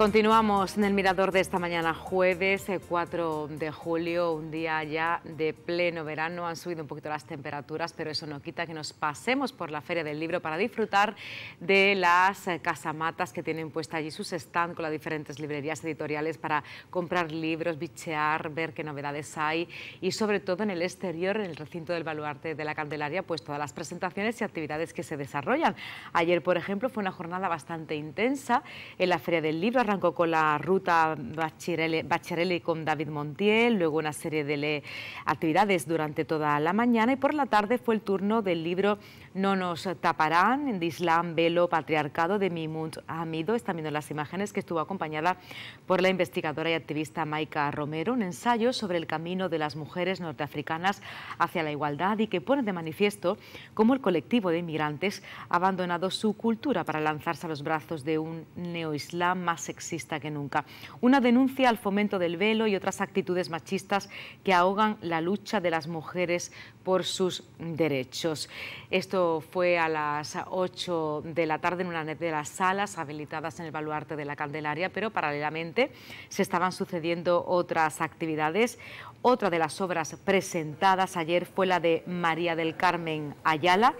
Continuamos en el Mirador de esta mañana, jueves 4 eh, de julio, un día ya de pleno verano. Han subido un poquito las temperaturas, pero eso no quita que nos pasemos por la Feria del Libro para disfrutar de las eh, casamatas que tienen puesta allí sus stands con las diferentes librerías editoriales para comprar libros, bichear, ver qué novedades hay y sobre todo en el exterior, en el recinto del baluarte de la Candelaria, pues todas las presentaciones y actividades que se desarrollan. Ayer, por ejemplo, fue una jornada bastante intensa en la Feria del Libro arrancó con la ruta Bacharelli con David Montiel, luego una serie de actividades durante toda la mañana y por la tarde fue el turno del libro no nos taparán, el Islam, Velo, Patriarcado, de Mimut Amido están viendo las imágenes, que estuvo acompañada por la investigadora y activista Maika Romero, un ensayo sobre el camino de las mujeres norteafricanas hacia la igualdad y que pone de manifiesto cómo el colectivo de inmigrantes ha abandonado su cultura para lanzarse a los brazos de un neoislam más sexista que nunca. Una denuncia al fomento del velo y otras actitudes machistas que ahogan la lucha de las mujeres por sus derechos. Esto fue a las 8 de la tarde en una de las salas habilitadas en el baluarte de la Candelaria, pero paralelamente se estaban sucediendo otras actividades. Otra de las obras presentadas ayer fue la de María del Carmen Ayala,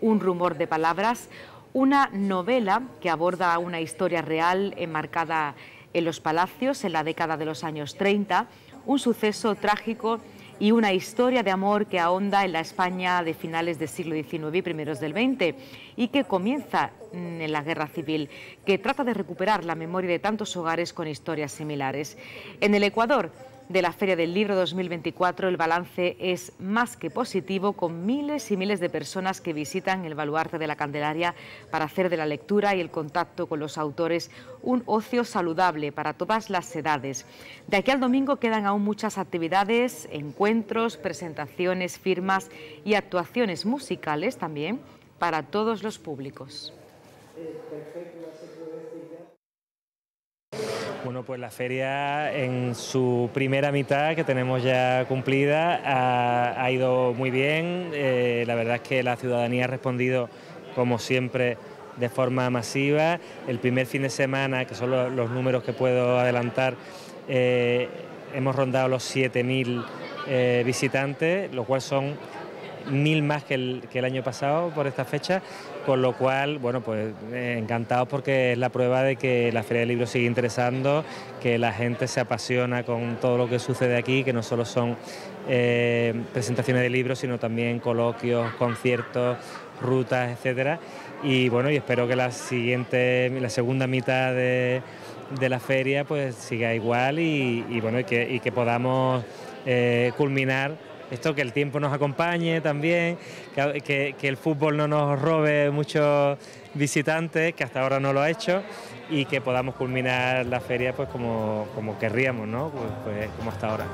Un rumor de palabras, una novela que aborda una historia real enmarcada en los palacios en la década de los años 30, un suceso trágico y una historia de amor que ahonda en la España de finales del siglo XIX y primeros del XX y que comienza mm, en la guerra civil, que trata de recuperar la memoria de tantos hogares con historias similares. En el Ecuador, de la Feria del Libro 2024, el balance es más que positivo, con miles y miles de personas que visitan el baluarte de la Candelaria para hacer de la lectura y el contacto con los autores un ocio saludable para todas las edades. De aquí al domingo quedan aún muchas actividades, encuentros, presentaciones, firmas y actuaciones musicales también para todos los públicos. Bueno, pues la feria en su primera mitad, que tenemos ya cumplida, ha, ido muy bien. Eh, la verdad es que la ciudadanía ha respondido, como siempre, de forma masiva. El primer fin de semana, que son los, números que puedo adelantar, eh, hemos rondado los 7.000 eh, visitantes, lo cual son mil más que el, que el año pasado por esta fecha, con lo cual, bueno, pues eh, encantados porque es la prueba de que la Feria del Libro sigue interesando, que la gente se apasiona con todo lo que sucede aquí, que no solo son eh, presentaciones de libros, sino también coloquios, conciertos, rutas, etcétera. Y bueno, y espero que la siguiente, la segunda mitad de, de la feria pues siga igual y, bueno, y que, podamos eh, culminar esto que el tiempo nos acompañe también, que, el fútbol no nos robe muchos visitantes, que hasta ahora no lo ha hecho, y que podamos culminar la feria pues como, como querríamos, ¿no? pues, pues como hasta ahora.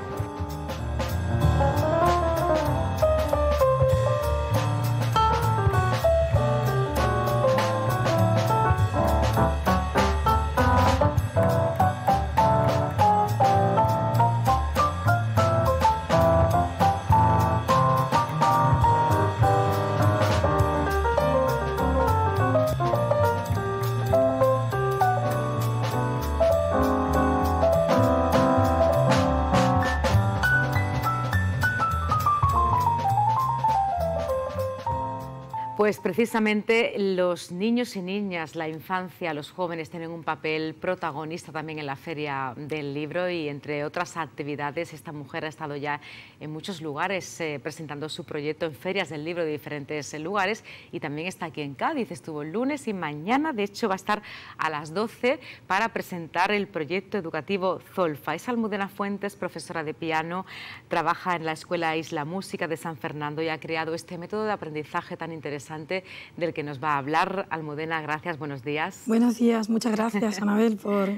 precisamente los niños y niñas, la infancia, los jóvenes tienen un papel protagonista también en la Feria del Libro y entre otras actividades esta mujer ha estado ya en muchos lugares eh, presentando su proyecto en ferias del libro de diferentes lugares y también está aquí en Cádiz, estuvo el lunes y mañana de hecho va a estar a las 12 para presentar el proyecto educativo Zolfa. Es Almudena Fuentes, profesora de piano, trabaja en la Escuela Isla Música de San Fernando y ha creado este método de aprendizaje tan interesante del que nos va a hablar. Almudena, gracias, buenos días. Buenos días, muchas gracias, Anabel, por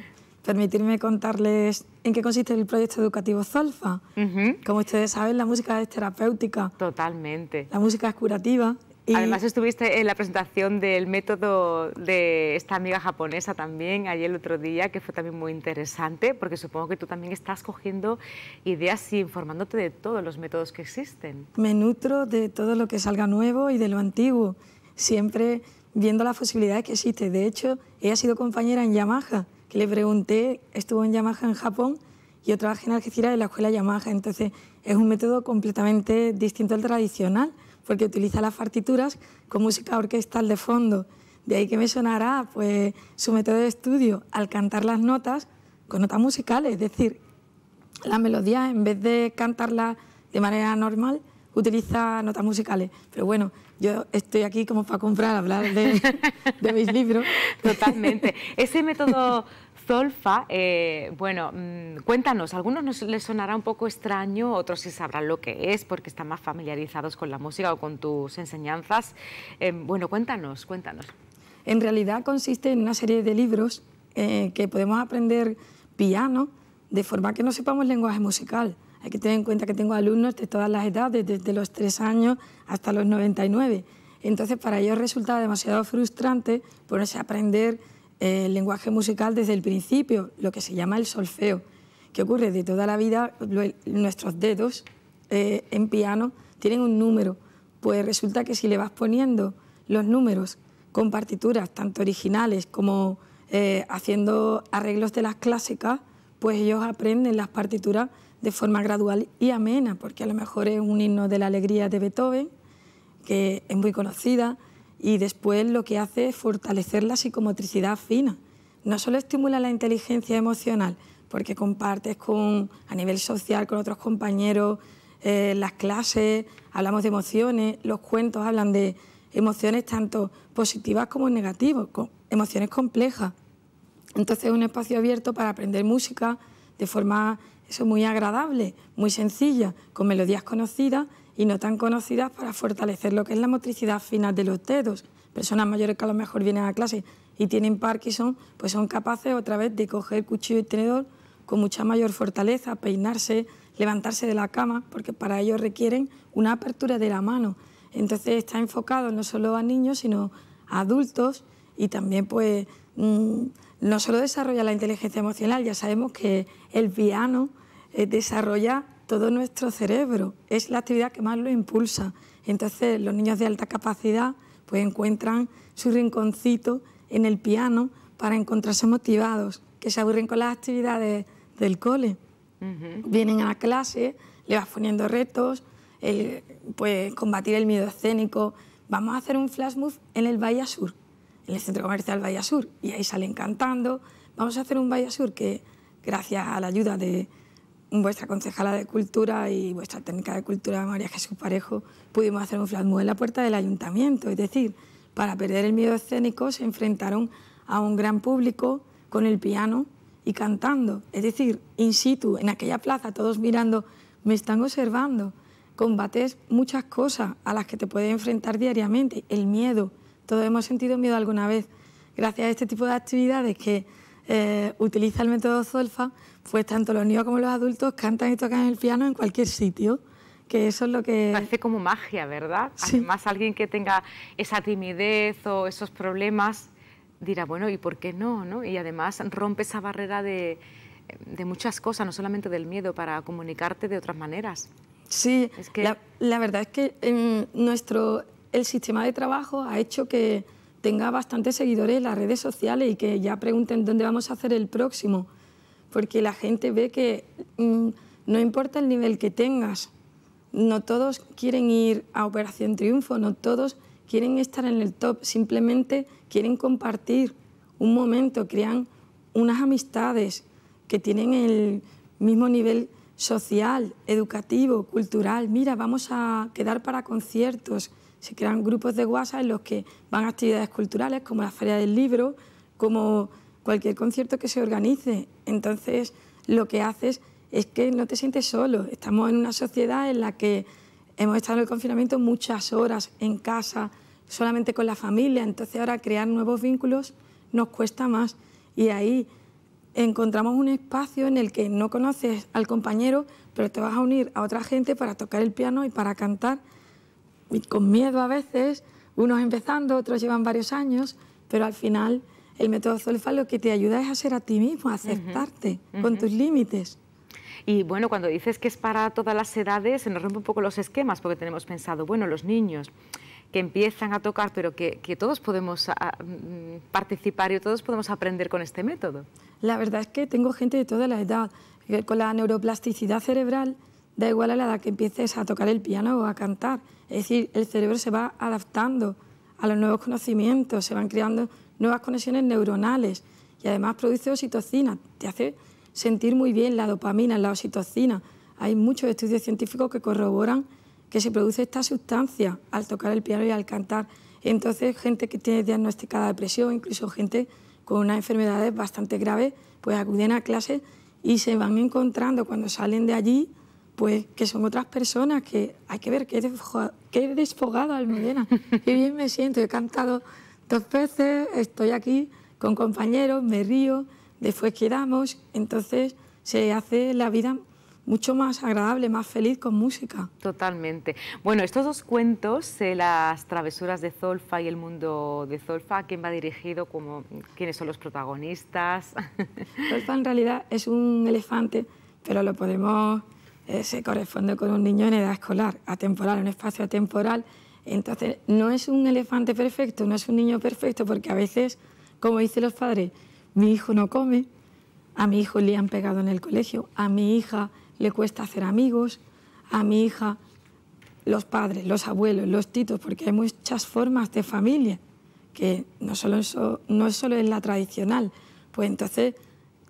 permitirme contarles en qué consiste el proyecto educativo Zolfa. Como ustedes saben, la música es terapéutica. Totalmente. La música es curativa. Además estuviste en la presentación del método de esta amiga japonesa también, ayer el otro día, que fue también muy interesante, porque supongo que tú también estás cogiendo ideas y informándote de todos los métodos que existen. Me nutro de todo lo que salga nuevo y de lo antiguo siempre viendo las posibilidades que existe, De hecho, ella ha sido compañera en Yamaha, que le pregunté, estuvo en Yamaha en Japón, y yo trabajé en Algeciras de la escuela Yamaha, entonces es un método completamente distinto al tradicional, porque utiliza las partituras con música orquestal de fondo. De ahí que me sonará pues, su método de estudio al cantar las notas con notas musicales, es decir, la melodía en vez de cantarla de manera normal, utiliza notas musicales. Pero bueno, yo estoy aquí como para comprar, hablar de, mis libros. Totalmente. Ese método Zolfa, eh, bueno, mm, cuéntanos, a algunos nos les sonará un poco extraño, otros sí sabrán lo que es porque están más familiarizados con la música o con tus enseñanzas. Eh, bueno, cuéntanos, cuéntanos. En realidad consiste en una serie de libros eh, que podemos aprender piano de forma que no sepamos lenguaje musical. Hay que tener en cuenta que tengo alumnos de todas las edades, desde los 3 años hasta los 99. Entonces, para ellos resulta demasiado frustrante ponerse a aprender eh, el lenguaje musical desde el principio, lo que se llama el solfeo. ...que ocurre? De toda la vida, nuestros dedos eh, en piano tienen un número. Pues resulta que si le vas poniendo los números con partituras, tanto originales como eh, haciendo arreglos de las clásicas, pues ellos aprenden las partituras de forma gradual y amena, porque a lo mejor es un himno de la alegría de Beethoven, que es muy conocida, y después lo que hace es fortalecer la psicomotricidad fina. No solo estimula la inteligencia emocional, porque compartes con, a nivel social con otros compañeros eh, las clases, hablamos de emociones, los cuentos hablan de emociones tanto positivas como negativas, emociones complejas. Entonces es un espacio abierto para aprender música de forma eso muy agradable, muy sencilla, con melodías conocidas y no tan conocidas para fortalecer lo que es la motricidad final de los dedos. Personas mayores que a lo mejor vienen a clase y tienen Parkinson, pues son capaces otra vez de coger cuchillo y tenedor con mucha mayor fortaleza, peinarse, levantarse de la cama, porque para ello requieren una apertura de la mano. Entonces está enfocado no solo a niños, sino a adultos y también pues mm, no solo desarrolla la inteligencia emocional, ya sabemos que el piano eh, desarrolla todo nuestro cerebro, es la actividad que más lo impulsa. Entonces los niños de alta capacidad pues encuentran su rinconcito en el piano para encontrarse motivados, que se aburren con las actividades del cole. Vienen a la clase, le vas poniendo retos, pues combatir el miedo escénico. Vamos a hacer un flash en el Valle Sur, en el centro comercial Valle Sur, y ahí salen cantando. Vamos a hacer un Valle Sur que, gracias a la ayuda de, vuestra concejala de Cultura y vuestra técnica de Cultura, María Jesús Parejo, pudimos hacer un flasmo en la puerta del ayuntamiento. Es decir, para perder el miedo escénico se enfrentaron a un gran público con el piano y cantando. Es decir, in situ, en aquella plaza, todos mirando, me están observando. Combates muchas cosas a las que te puedes enfrentar diariamente. El miedo, todos hemos sentido miedo alguna vez. Gracias a este tipo de actividades que eh, utiliza el método Zolfa, pues tanto los niños como los adultos cantan y tocan el piano en cualquier sitio que eso es lo que... Parece como magia, ¿verdad? Además, alguien que tenga esa timidez o esos problemas dirá, bueno, ¿y por qué no? no? Y además rompe esa barrera de, muchas cosas, no solamente del miedo, para comunicarte de otras maneras. Sí, es que... la, la, verdad es que em, nuestro, el sistema de trabajo ha hecho que tenga bastantes seguidores en las redes sociales y que ya pregunten dónde vamos a hacer el próximo porque la gente ve que mm, no importa el nivel que tengas, no todos quieren ir a Operación Triunfo, no todos quieren estar en el top, simplemente quieren compartir un momento, crean unas amistades que tienen el mismo nivel social, educativo, cultural. Mira, vamos a quedar para conciertos. Se crean grupos de WhatsApp en los que van actividades culturales como la Feria del Libro, como cualquier concierto que se organice entonces, lo que haces es que no te sientes solo. Estamos en una sociedad en la que hemos estado en el confinamiento muchas horas en casa, solamente con la familia, entonces ahora crear nuevos vínculos nos cuesta más y ahí encontramos un espacio en el que no conoces al compañero, pero te vas a unir a otra gente para tocar el piano y para cantar, con miedo a veces, unos empezando, otros llevan varios años, pero al final el método Zolfa lo que te ayuda es a ser a ti mismo, a aceptarte con tus límites. Y bueno, cuando dices que es para todas las edades, se nos rompe un poco los esquemas porque tenemos pensado, bueno, los niños que empiezan a tocar, pero que, todos podemos ah, mm, participar y todos podemos aprender con este método. La verdad es que tengo gente de toda la edad. Con la neuroplasticidad cerebral, da igual a la edad que empieces a tocar el piano o a cantar. Es decir, el cerebro se va adaptando a los nuevos conocimientos, se van creando nuevas conexiones neuronales y además produce oxitocina, te hace sentir muy bien la dopamina, la oxitocina. Hay muchos estudios científicos que corroboran que se produce esta sustancia al tocar el piano y al cantar. Entonces, gente que tiene diagnosticada depresión, incluso gente con unas enfermedades bastante graves, pues acuden a clases y se van encontrando cuando salen de allí, pues que son otras personas que hay que ver qué desfogado, al desfogado Almudena, qué bien me siento, he cantado Dos veces estoy aquí con compañeros, me río, después quedamos, entonces se hace la vida mucho más agradable, más feliz con música. Totalmente. Bueno, estos dos cuentos, eh, Las travesuras de Zolfa y El mundo de Zolfa, ¿a quién va dirigido? Como, ¿Quiénes son los protagonistas? Zolfa en realidad es un elefante, pero lo podemos... Eh, se corresponde con un niño en edad escolar, atemporal, un espacio atemporal entonces, no es un elefante perfecto, no es un niño perfecto, porque a veces, como dicen los padres, mi hijo no come, a mi hijo le han pegado en el colegio, a mi hija le cuesta hacer amigos, a mi hija los padres, los abuelos, los titos, porque hay muchas formas de familia, que no solo, no es la tradicional. Pues entonces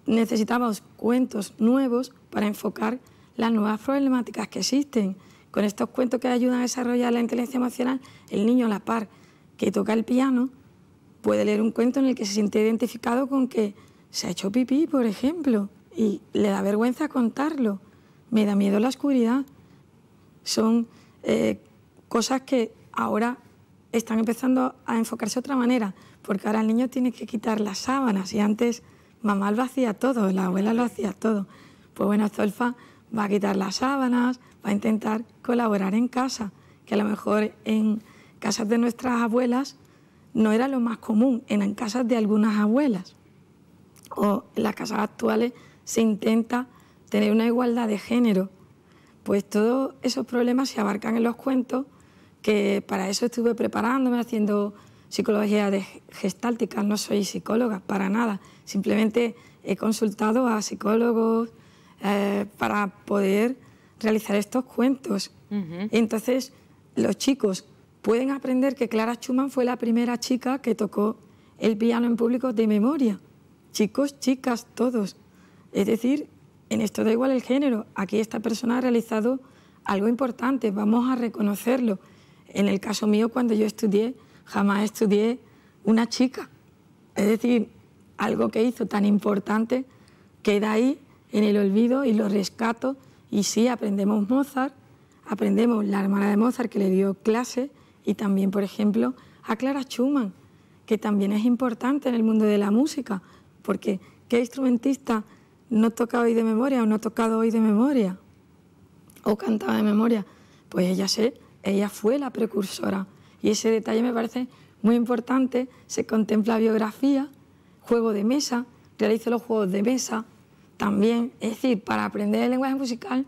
necesitamos cuentos nuevos para enfocar las nuevas problemáticas que existen con estos cuentos que ayudan a desarrollar la inteligencia emocional, el niño a la par que toca el piano puede leer un cuento en el que se siente identificado con que se ha hecho pipí, por ejemplo, y le da vergüenza contarlo, me da miedo la oscuridad. Son eh, cosas que ahora están empezando a enfocarse de otra manera, porque ahora el niño tiene que quitar las sábanas y antes mamá lo hacía todo, la abuela lo hacía todo. Pues bueno, Zolfa va a quitar las sábanas, va a intentar colaborar en casa, que a lo mejor en casas de nuestras abuelas no era lo más común, en casas de algunas abuelas. O en las casas actuales se intenta tener una igualdad de género. Pues todos esos problemas se abarcan en los cuentos, que para eso estuve preparándome, haciendo psicología gestáltica, no soy psicóloga para nada, simplemente he consultado a psicólogos eh, para poder realizar estos cuentos. Entonces, los chicos pueden aprender que Clara Schumann fue la primera chica que tocó el piano en público de memoria. Chicos, chicas, todos. Es decir, en esto da igual el género. Aquí esta persona ha realizado algo importante, vamos a reconocerlo. En el caso mío, cuando yo estudié, jamás estudié una chica. Es decir, algo que hizo tan importante queda ahí en el olvido y lo rescato y sí, aprendemos Mozart, aprendemos la hermana de Mozart que le dio clase y también, por ejemplo, a Clara Schumann, que también es importante en el mundo de la música, porque ¿qué instrumentista no toca hoy de memoria o no ha tocado hoy de memoria? O cantaba de memoria. Pues ella sé, ella fue la precursora. Y ese detalle me parece muy importante. Se contempla biografía, juego de mesa, realizo los juegos de mesa, también. Es decir, para aprender el lenguaje musical,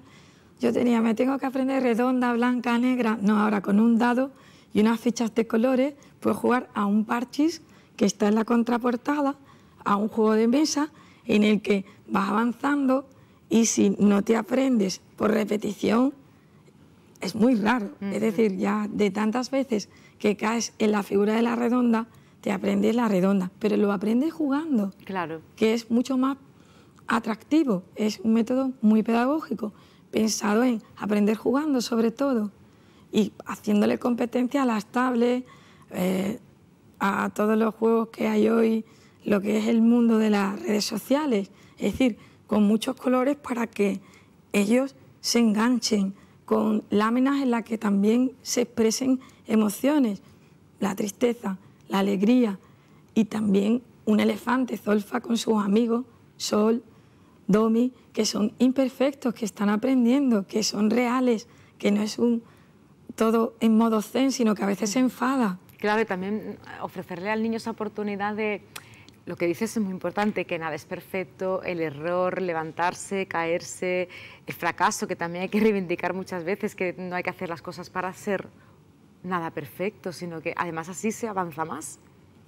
yo tenía, me tengo que aprender redonda, blanca, negra. No, ahora con un dado y unas fichas de colores puedo jugar a un parchis que está en la contraportada, a un juego de mesa en el que vas avanzando y si no te aprendes por repetición, es muy raro. Es decir, ya de tantas veces que caes en la figura de la redonda, te aprendes la redonda, pero lo aprendes jugando. Claro. Que es mucho más atractivo, es un método muy pedagógico, pensado en aprender jugando sobre todo y haciéndole competencia a las tablets, eh, a todos los juegos que hay hoy, lo que es el mundo de las redes sociales, es decir, con muchos colores para que ellos se enganchen, con láminas en las que también se expresen emociones, la tristeza, la alegría y también un elefante, Zolfa, con sus amigos, Sol, domi, que son imperfectos, que están aprendiendo, que son reales, que no es un todo en modo zen, sino que a veces se enfada. Claro, y también ofrecerle al niño esa oportunidad de... Lo que dices es muy importante, que nada es perfecto, el error, levantarse, caerse, el fracaso, que también hay que reivindicar muchas veces, que no hay que hacer las cosas para ser nada perfecto, sino que además así se avanza más.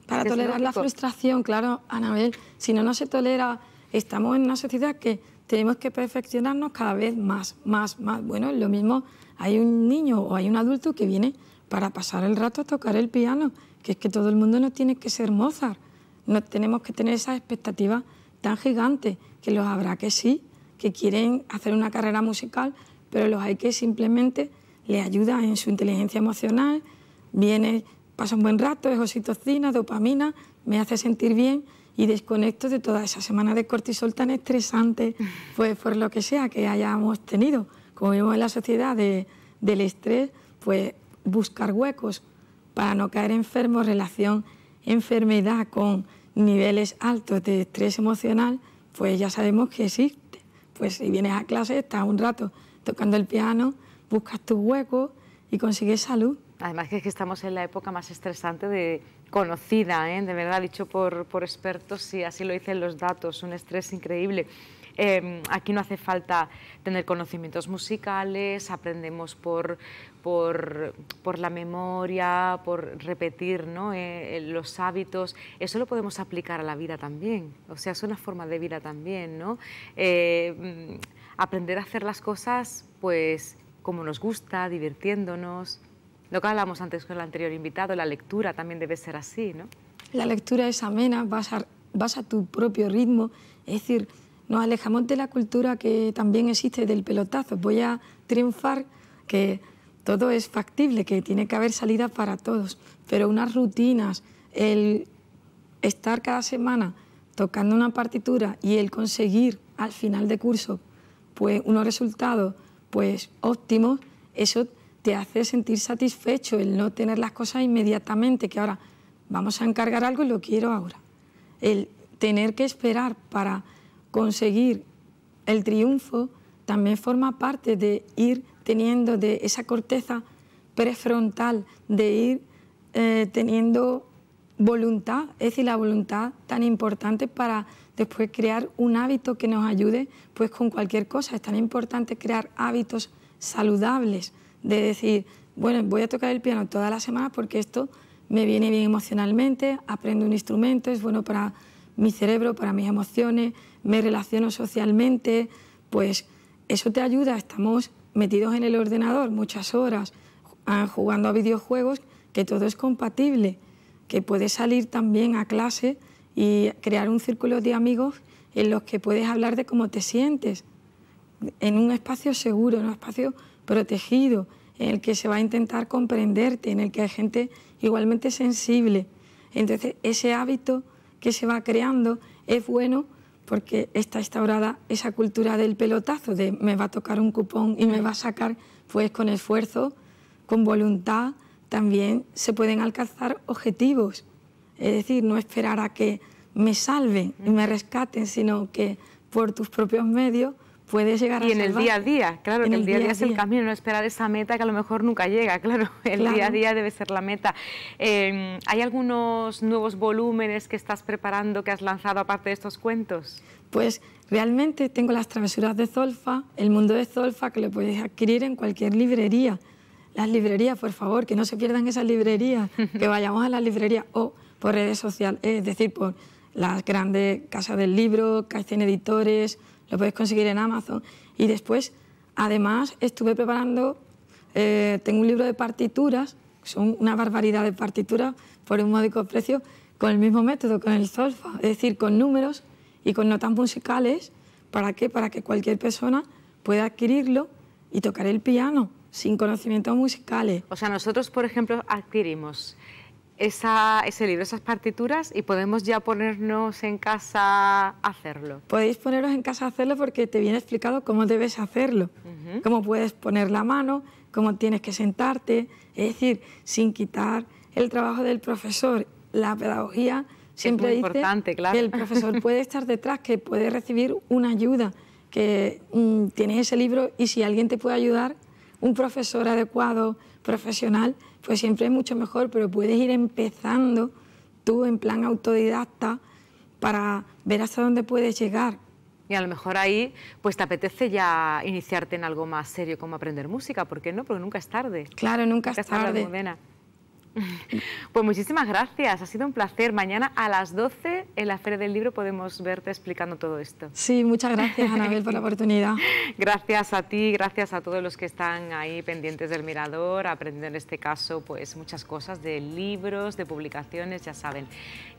Para tolerar la frustración, claro, Anabel, si no, no se tolera estamos en una sociedad que tenemos que perfeccionarnos cada vez más, más, más. Bueno, lo mismo hay un niño o hay un adulto que viene para pasar el rato a tocar el piano, que es que todo el mundo no tiene que ser Mozart, no tenemos que tener esas expectativas tan gigantes, que los habrá que sí, que quieren hacer una carrera musical, pero los hay que simplemente le ayuda en su inteligencia emocional, viene, pasa un buen rato, es oxitocina, dopamina, me hace sentir bien, y desconecto de toda esa semana de cortisol tan estresante, pues por lo que sea que hayamos tenido. Como vivimos en la sociedad del estrés, pues buscar huecos para no caer enfermos, relación enfermedad con niveles altos de estrés emocional, pues ya sabemos que existe. Pues si vienes a clase, estás un rato tocando el piano, buscas tu hueco y consigues salud. Además que, es que estamos en la época más estresante de conocida, ¿eh? de verdad, dicho por, por expertos, y sí, así lo dicen los datos, un estrés increíble. Em, aquí no hace falta tener conocimientos musicales, aprendemos por, por, por la memoria, por repetir ¿no? Eh, eh, los hábitos. Eso lo podemos aplicar a la vida también, o sea, es una forma de vida también. ¿no? Em, aprender a hacer las cosas pues como nos gusta, divirtiéndonos, lo que hablábamos antes con el anterior invitado, la lectura también debe ser así, ¿no? La lectura es amena, vas a, vas a tu propio ritmo, es decir, nos alejamos de la cultura que también existe del pelotazo, voy a triunfar, que todo es factible, que tiene que haber salida para todos, pero unas rutinas, el estar cada semana tocando una partitura y el conseguir al final de curso pues unos resultados pues óptimos, eso te hace sentir satisfecho el no tener las cosas inmediatamente, que ahora vamos a encargar algo y lo quiero ahora. El tener que esperar para conseguir el triunfo también forma parte de ir teniendo de esa corteza prefrontal, de ir eh, teniendo voluntad, es decir, la voluntad tan importante para después crear un hábito que nos ayude pues con cualquier cosa. Es tan importante crear hábitos saludables de decir, bueno, voy a tocar el piano toda la semana porque esto me viene bien emocionalmente, aprendo un instrumento, es bueno para mi cerebro, para mis emociones, me relaciono socialmente, pues eso te ayuda, estamos metidos en el ordenador muchas horas ah, jugando a videojuegos, que todo es compatible, que puedes salir también a clase y crear un círculo de amigos en los que puedes hablar de cómo te sientes, en un espacio seguro, en un espacio protegido, en el que se va a intentar comprenderte, en el que hay gente igualmente sensible. Entonces, ese hábito que se va creando es bueno porque está instaurada esa cultura del pelotazo, de me va a tocar un cupón y me va a sacar, pues con esfuerzo, con voluntad, también se pueden alcanzar objetivos. Es decir, no esperar a que me salven y me rescaten, sino que por tus propios medios puedes llegar Y en el día a día, claro, en que el día, a día, es el camino, no esperar esa meta que a lo mejor nunca llega, claro, el día a día debe ser la meta. Em, ¿Hay algunos nuevos volúmenes que estás preparando, que has lanzado aparte de estos cuentos? Pues realmente tengo las travesuras de Zolfa, el mundo de Zolfa, que lo podéis adquirir en cualquier librería. Las librerías, por favor, que no se pierdan esas librerías, que vayamos a las librerías o por redes sociales, es decir, por las grandes casas del libro, que hacen Editores, lo puedes conseguir en Amazon. Y después, además, estuve preparando, eh, tengo un libro de partituras, son una barbaridad de partituras por un módico precio, con el mismo método, con el solfa, es decir, con números y con notas musicales. ¿Para qué? Para que cualquier persona pueda adquirirlo y tocar el piano sin conocimientos musicales. O sea, nosotros, por ejemplo, adquirimos esa, ese libro, esas partituras y podemos ya ponernos en casa a hacerlo. Podéis poneros en casa a hacerlo porque te viene explicado cómo debes hacerlo, cómo puedes poner la mano, cómo tienes que sentarte, es decir, sin quitar el trabajo del profesor, la pedagogía siempre dice importante, que el profesor puede estar detrás, que puede recibir una ayuda, que mm, tienes ese libro y si alguien te puede ayudar, un profesor adecuado, profesional, pues siempre es mucho mejor, pero puedes ir empezando tú en plan autodidacta para ver hasta dónde puedes llegar. Y a lo mejor ahí pues te apetece ya iniciarte en algo más serio como aprender música, ¿por qué no? Porque nunca es tarde. Claro, nunca, es tarde. tarde Pues muchísimas gracias, ha sido un placer. Mañana a las 12 en la Feria del Libro podemos verte explicando todo esto. Sí, muchas gracias Anabel por la oportunidad. gracias a ti, gracias a todos los que están ahí pendientes del Mirador, aprendiendo en este caso pues muchas cosas de libros, de publicaciones, ya saben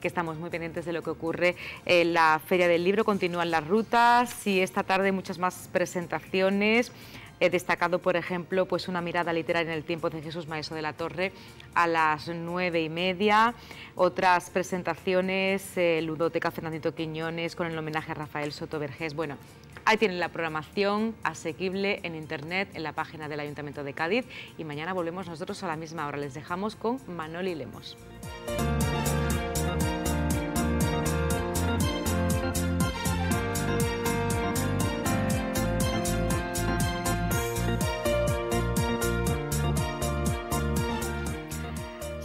que estamos muy pendientes de lo que ocurre en la Feria del Libro, continúan las rutas y esta tarde muchas más presentaciones. He destacado, por ejemplo, pues una mirada literaria en el tiempo de Jesús Maeso de la Torre a las nueve y media, otras presentaciones, eh, Ludoteca Fernandito Quiñones con el homenaje a Rafael Soto Vergés. Bueno, ahí tienen la programación asequible en internet, en la página del Ayuntamiento de Cádiz y mañana volvemos nosotros a la misma hora. Les dejamos con Manoli Lemos.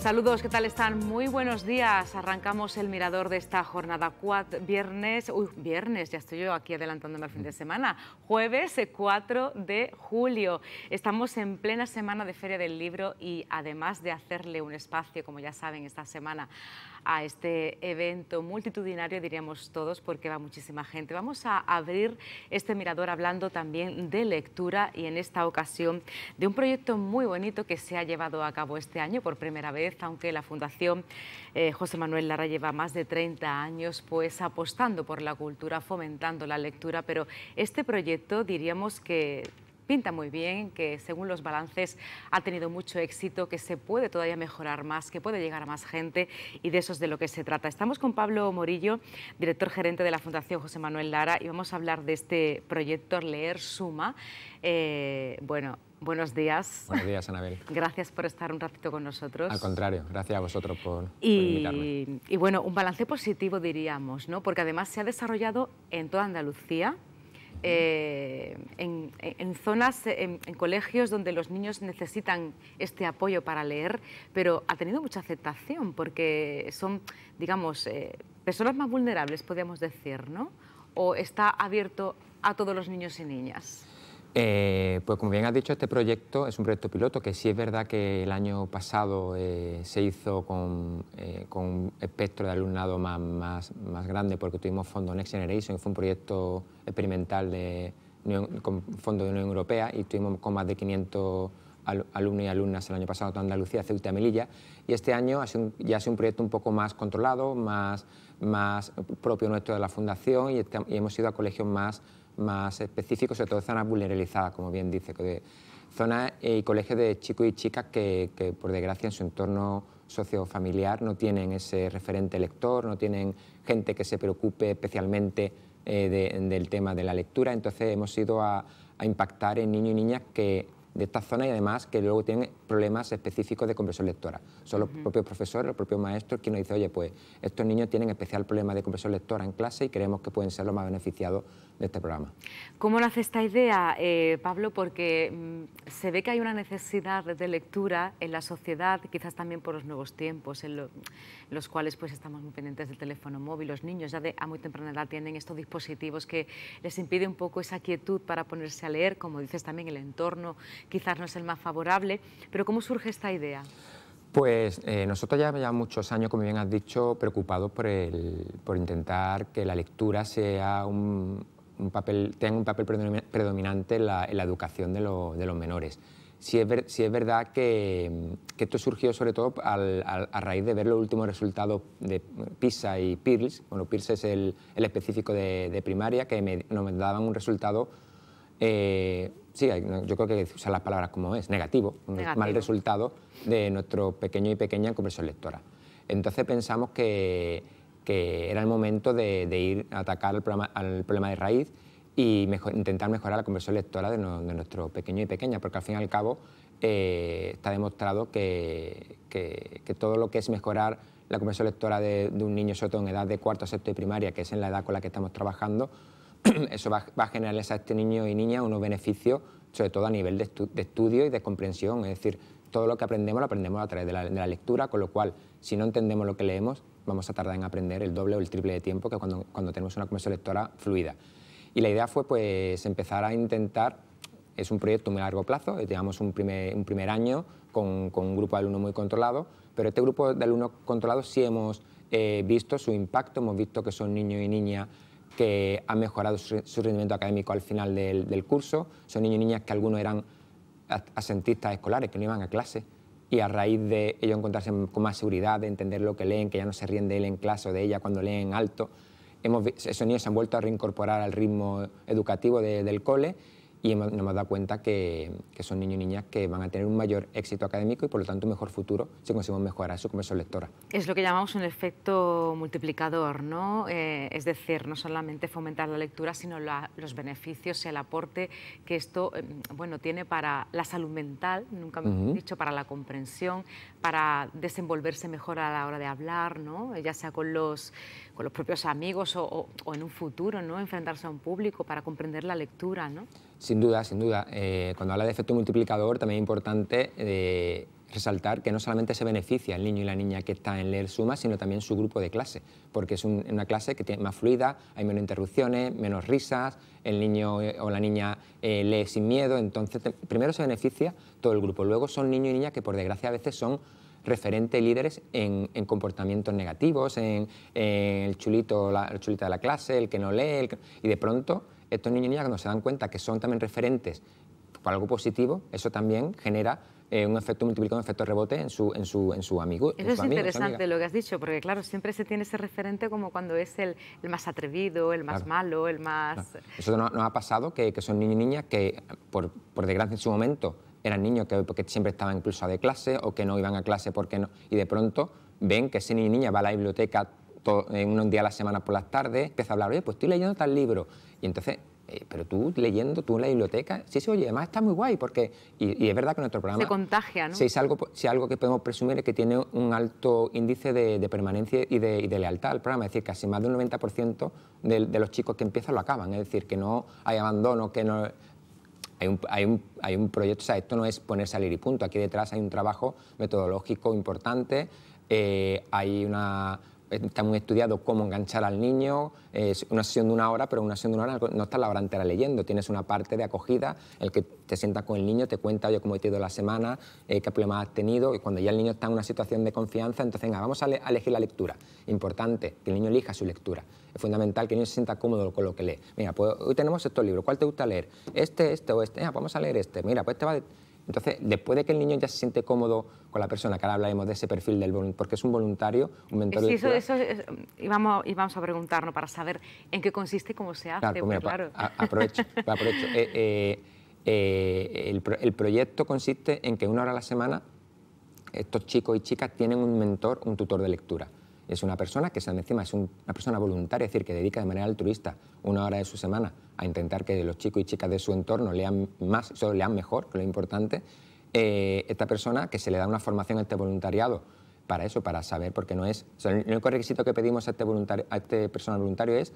Saludos, ¿qué tal están? Muy buenos días. Arrancamos el mirador de esta jornada viernes, uy, viernes, ya estoy yo aquí adelantándome al fin de semana, jueves 4 eh, de julio. Estamos en plena semana de Feria del Libro y además de hacerle un espacio, como ya saben, esta semana a este evento multitudinario, diríamos todos, porque va muchísima gente. Vamos a abrir este mirador hablando también de lectura y en esta ocasión de un proyecto muy bonito que se ha llevado a cabo este año por primera vez, aunque la Fundación eh, José Manuel Lara lleva más de 30 años pues apostando por la cultura, fomentando la lectura, pero este proyecto diríamos que pinta muy bien, que según los balances ha tenido mucho éxito, que se puede todavía mejorar más, que puede llegar a más gente y de eso es de lo que se trata. Estamos con Pablo Morillo, director gerente de la Fundación José Manuel Lara y vamos a hablar de este proyecto Leer Suma. Eh, bueno, Buenos días. Buenos días, Anabel. Gracias por estar un ratito con nosotros. Al contrario, gracias a vosotros por, y, por invitarme. Y bueno, un balance positivo diríamos, ¿no? Porque además se ha desarrollado en toda Andalucía, eh, en, zonas, en, colegios donde los niños necesitan este apoyo para leer, pero ha tenido mucha aceptación porque son, digamos, eh, personas más vulnerables, podríamos decir, ¿no? ¿O está abierto a todos los niños y niñas? Eh, pues como bien has dicho, este proyecto es un proyecto piloto que sí es verdad que el año pasado eh, se hizo eh, con, un espectro de alumnado más, grande porque tuvimos fondo Next Generation, fue un proyecto experimental de, con fondo de Unión Europea y tuvimos con más de 500 alumnos y alumnas el año pasado, tanto Andalucía, Ceuta y Melilla, y este año ya ha sido un proyecto un poco más controlado, más, más propio nuestro de la Fundación y, este, y hemos ido a colegios más más específicos, sobre todo zonas vulnerabilizadas, como bien dice, zonas eh, y colegios de chicos y chicas que, por desgracia en su entorno sociofamiliar no tienen ese referente lector, no tienen gente que se preocupe especialmente eh, del tema de la lectura, entonces hemos ido a, impactar en niños y niñas que de esta zona y además que luego tienen problemas específicos de comprensión lectora. Son los propios profesores, los propios maestros quienes dicen, oye, pues estos niños tienen especial problema de comprensión lectora en clase y creemos que pueden ser los más beneficiados este programa. ¿Cómo nace esta idea, eh, Pablo? Porque mm, se ve que hay una necesidad de lectura en la sociedad, quizás también por los nuevos tiempos, en, los cuales pues estamos muy pendientes del teléfono móvil. Los niños ya de, a muy temprana edad tienen estos dispositivos que les impide un poco esa quietud para ponerse a leer. Como dices también, el entorno quizás no es el más favorable. Pero ¿cómo surge esta idea? Pues eh, nosotros ya muchos años, como bien has dicho, preocupados por, por intentar que la lectura sea un, papel, tengan un papel predominante en la, educación de, los menores. ...si es, es verdad que, esto surgió sobre todo a raíz de ver los últimos resultados de PISA y PIRLS. Bueno, PIRLS es el, específico de, primaria, que nos daban un resultado eh, sí, yo creo que usar las palabras como es, negativo, un mal resultado de nuestro pequeño y pequeña en conversión lectora. Entonces pensamos que que era el momento de, ir a atacar el problema, al problema de raíz y intentar mejorar la conversión lectora de, nuestro pequeño nuestros pequeños y pequeña porque al fin y al cabo eh, está demostrado que, todo lo que es mejorar la conversión lectora de, un niño, sobre todo en edad de cuarto, sexto y primaria, que es en la edad con la que estamos trabajando, eso va, a generarles a este niño y niña unos beneficios, sobre todo a nivel de, estudio y de comprensión. Es decir, todo lo que aprendemos lo aprendemos a través de la lectura, con lo cual, si no entendemos lo que leemos, vamos a tardar en aprender el doble o el triple de tiempo que cuando, cuando tenemos una comisión lectora fluida. Y la idea fue pues empezar a intentar, es un proyecto muy largo plazo, llevamos un primer, un primer año con, con, un grupo de alumnos muy controlado, pero este grupo de alumnos controlados sí hemos eh, visto su impacto, hemos visto que son niños y niñas que han mejorado su, rendimiento académico al final del, del curso, son niños y niñas que algunos eran asentistas escolares, que no iban a clase, y a raíz de ello encontrarse con más seguridad, de entender lo que leen, que ya no se ríen de él en clase o de ella cuando leen alto, hemos, esos niños se han vuelto a reincorporar al ritmo educativo del cole y nos hemos dado cuenta que, son niños y niñas que van a tener un mayor éxito académico y por lo tanto un mejor futuro si conseguimos mejorar su conversión lectora. Es lo que llamamos un efecto multiplicador, ¿no? Eh, es decir, no solamente fomentar la lectura, sino los beneficios y el aporte que esto em, bueno, tiene para la salud mental, nunca me he dicho, para la comprensión, para desenvolverse mejor a la hora de hablar, ¿no? ya sea con los, los propios amigos o, en un futuro, ¿no? enfrentarse a un público para comprender la lectura. Sin duda, sin duda. Eh, cuando habla de efecto multiplicador, también es importante eh, resaltar que no solamente se beneficia el niño y la niña que está en leer suma, sino también su grupo de clase, porque es una clase que tiene más fluida, hay menos interrupciones, menos risas, el niño eh, o la niña eh, lee sin miedo, entonces primero se beneficia todo el grupo, luego son niños y niñas que por desgracia a veces son referentes líderes en, comportamientos negativos, en, el chulito, la chulita de la clase, el que no lee, y de pronto estos niños y niñas cuando se dan cuenta que son también referentes para algo positivo, eso también genera eh, un efecto multiplicado, un efecto rebote en su, en su, en su amigo. Eso es interesante lo que has dicho, porque claro, siempre se tiene ese referente como cuando es el, más atrevido, el más malo, el más... Eso nos, ha pasado que, son niños y niñas que, por, desgracia en su momento, eran niños que porque siempre estaban incluso de clase o que no iban a clase porque no, y de pronto ven que ese niño y niña va a la biblioteca un día a la semana por las tardes, empieza a hablar, oye, pues estoy leyendo tal libro. Y entonces eh, pero tú leyendo, tú en la biblioteca, sí se oye, además está muy guay, porque, y, es verdad que nuestro programa... Se contagia, ¿no? Si es algo, si algo que podemos presumir es que tiene un alto índice de, permanencia y de, lealtad al programa, es decir, casi más de un 90% de, los chicos que empiezan lo acaban, es decir, que no hay abandono, que no... Hay un, proyecto, o sea, esto no es poner salir y punto, aquí detrás hay un trabajo metodológico importante, eh, hay una eh, está muy estudiado cómo enganchar al niño, es una sesión de una hora, pero una sesión de una hora no estás la hora entera leyendo, tienes una parte de acogida, el que te sienta con el niño, te cuenta, oye, cómo he ha ido la semana, eh, qué problemas has tenido, y cuando ya el niño está en una situación de confianza, entonces, venga, vamos a, elegir la lectura. Importante, que el niño elija su lectura. Es fundamental que el niño se sienta cómodo con lo que lee. Mira, pues hoy tenemos estos libros, ¿cuál te gusta leer? Este, este o este. Pues, vamos a leer este. Mira, pues te este va... a... Entonces, después de que el niño ya se siente cómodo con la persona, que ahora hablaremos de ese perfil del voluntario, porque es un voluntario, un mentor sí, eso, eh, y, vamos, a preguntarnos para saber en qué consiste, cómo se hace. aprovecho, aprovecho. el proyecto consiste en que una hora a la semana estos chicos y chicas tienen un mentor, un tutor de lectura es una persona que encima es una persona voluntaria, es decir, que dedica de manera altruista una hora de su semana a intentar que los chicos y chicas de su entorno lean más, solo lean mejor, que lo importante. Eh, esta persona que se le da una formación a este voluntariado para eso, para saber, porque no es... el único requisito que pedimos a este, voluntario, este personal voluntario es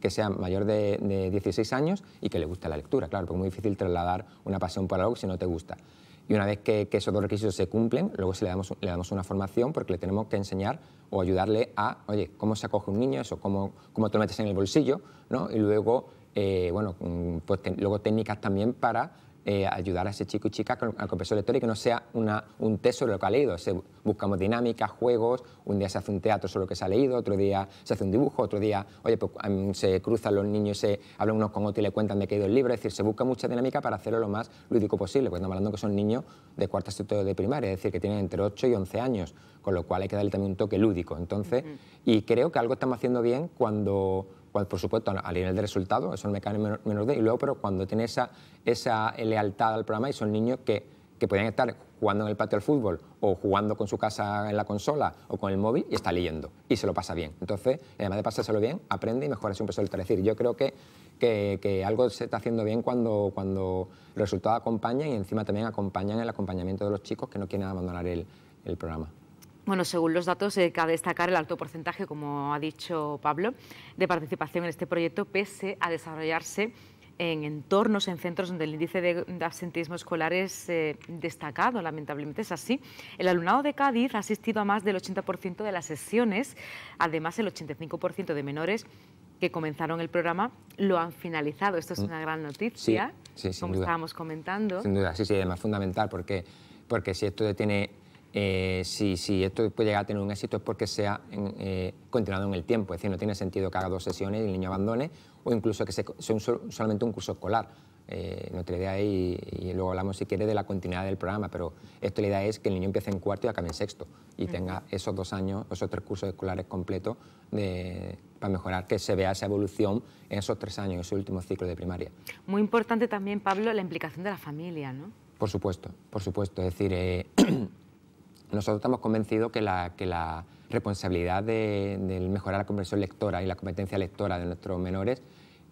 que sea mayor de, 16 años y que le guste la lectura, claro, porque es muy difícil trasladar una pasión por algo si no te gusta. Y una vez que, esos dos requisitos se cumplen, luego se le damos, le damos una formación porque le tenemos que enseñar o ayudarle a, oye, cómo se acoge un niño, eso, cómo, cómo te lo metes en el bolsillo, ¿no? Y luego, eh, bueno, mm, pues luego técnicas también para eh, ayudar a ese chico y chica al compresor lector y que no sea una, un test sobre lo que ha leído. Se, buscamos dinámicas, juegos, un día se hace un teatro sobre lo que se ha leído, otro día se hace un dibujo, otro día, oye, pues, se cruzan los niños, se hablan unos con otros y le cuentan de qué ha ido el libro. Es decir, se busca mucha dinámica para hacerlo lo más lúdico posible, ...pues estamos hablando que son niños de cuarta sector de primaria, es decir, que tienen entre 8 y 11 años, con lo cual hay que darle también un toque lúdico. Entonces, y creo que algo estamos haciendo bien cuando por supuesto, a nivel de resultado, eso un mecanismo menos de, y luego, pero cuando tiene esa, esa lealtad al programa y son niños que, que estar jugando en el patio del fútbol o jugando con su casa en la consola o con el móvil y está leyendo y se lo pasa bien. Entonces, además de pasárselo bien, aprende y mejora su impresión. Es decir, yo creo que, que, algo se está haciendo bien cuando, cuando el resultado acompaña y encima también acompañan el acompañamiento de los chicos que no quieren abandonar el, el programa. Bueno, según los datos, eh, cabe destacar el alto porcentaje, como ha dicho Pablo, de participación en este proyecto, pese a desarrollarse en entornos, en centros donde el índice de, absentismo escolar es eh, destacado, lamentablemente es así. El alumnado de Cádiz ha asistido a más del 80% de las sesiones, además el 85% de menores que comenzaron el programa lo han finalizado. Esto es mm. una gran noticia, como estábamos comentando. Sin duda, sí, sí, más fundamental, porque, porque si esto tiene eh, si, esto puede llegar a tener un éxito es porque sea eh, continuado en el tiempo. Es decir, no tiene sentido que haga dos sesiones y el niño abandone o incluso que sea solamente un curso escolar. Eh, nuestra idea es, y, luego hablamos si quiere, de la continuidad del programa, pero esto la idea es que el niño empiece en cuarto y acabe en sexto y tenga esos dos años, esos tres cursos escolares completos para mejorar, que se vea esa evolución en esos tres años, en su último ciclo de primaria. Muy importante también, Pablo, la implicación de la familia, ¿no? Por supuesto, por supuesto. Es decir, eh, nosotros estamos convencidos que la, responsabilidad de, mejorar la comprensión lectora y la competencia lectora de nuestros menores